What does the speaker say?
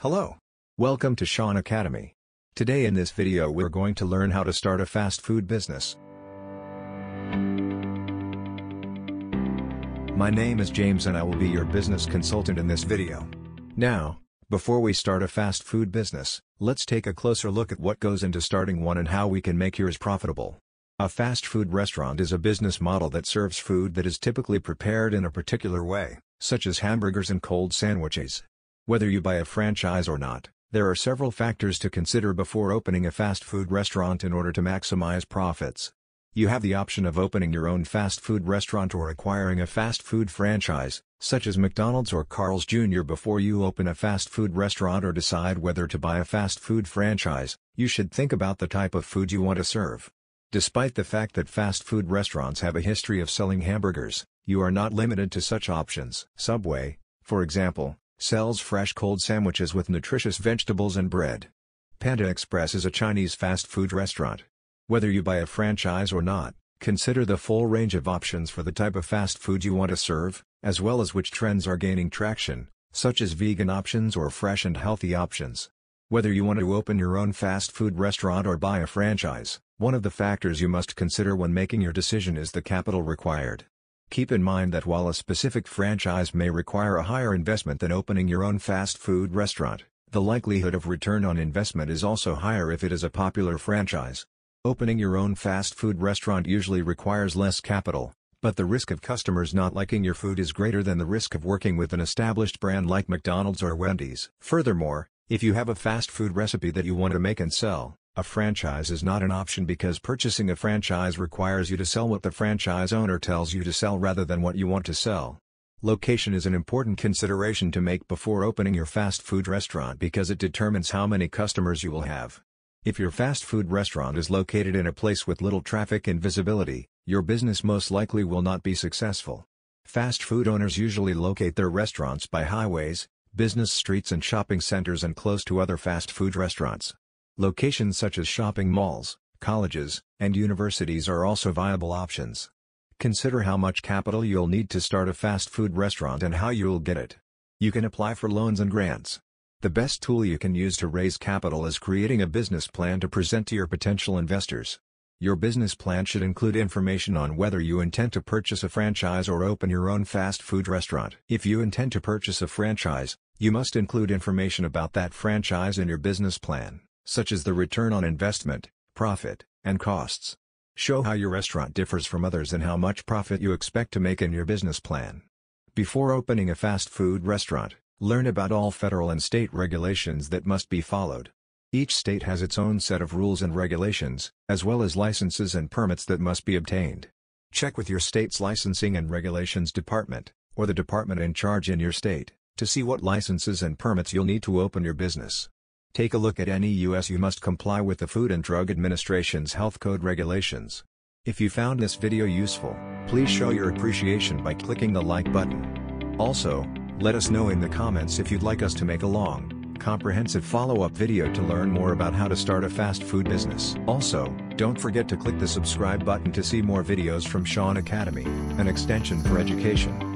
Hello. Welcome to Sean Academy. Today in this video we're going to learn how to start a fast food business. My name is James and I will be your business consultant in this video. Now, before we start a fast food business, let's take a closer look at what goes into starting one and how we can make yours profitable. A fast food restaurant is a business model that serves food that is typically prepared in a particular way, such as hamburgers and cold sandwiches. Whether you buy a franchise or not, there are several factors to consider before opening a fast food restaurant in order to maximize profits. You have the option of opening your own fast food restaurant or acquiring a fast food franchise, such as McDonald's or Carl's Jr. Before you open a fast food restaurant or decide whether to buy a fast food franchise, you should think about the type of food you want to serve. Despite the fact that fast food restaurants have a history of selling hamburgers, you are not limited to such options. Subway, for example, Sells fresh cold sandwiches with nutritious vegetables and bread. Panda Express is a Chinese fast food restaurant. Whether you buy a franchise or not, consider the full range of options for the type of fast food you want to serve, as well as which trends are gaining traction, such as vegan options or fresh and healthy options. Whether you want to open your own fast food restaurant or buy a franchise, one of the factors you must consider when making your decision is the capital required. Keep in mind that while a specific franchise may require a higher investment than opening your own fast food restaurant, the likelihood of return on investment is also higher if it is a popular franchise. Opening your own fast food restaurant usually requires less capital, but the risk of customers not liking your food is greater than the risk of working with an established brand like McDonald's or Wendy's. Furthermore, if you have a fast food recipe that you want to make and sell, a franchise is not an option because purchasing a franchise requires you to sell what the franchise owner tells you to sell rather than what you want to sell. Location is an important consideration to make before opening your fast food restaurant because it determines how many customers you will have. If your fast food restaurant is located in a place with little traffic and visibility, your business most likely will not be successful. Fast food owners usually locate their restaurants by highways, business streets and shopping centers and close to other fast food restaurants. Locations such as shopping malls, colleges, and universities are also viable options. Consider how much capital you'll need to start a fast food restaurant and how you'll get it. You can apply for loans and grants. The best tool you can use to raise capital is creating a business plan to present to your potential investors. Your business plan should include information on whether you intend to purchase a franchise or open your own fast food restaurant. If you intend to purchase a franchise, you must include information about that franchise in your business plan such as the return on investment, profit, and costs. Show how your restaurant differs from others and how much profit you expect to make in your business plan. Before opening a fast food restaurant, learn about all federal and state regulations that must be followed. Each state has its own set of rules and regulations, as well as licenses and permits that must be obtained. Check with your state's Licensing and Regulations Department, or the department in charge in your state, to see what licenses and permits you'll need to open your business. Take a look at any US you must comply with the Food and Drug Administration's health code regulations. If you found this video useful, please show your appreciation by clicking the like button. Also, let us know in the comments if you'd like us to make a long, comprehensive follow-up video to learn more about how to start a fast food business. Also, don't forget to click the subscribe button to see more videos from Sean Academy, an extension for education.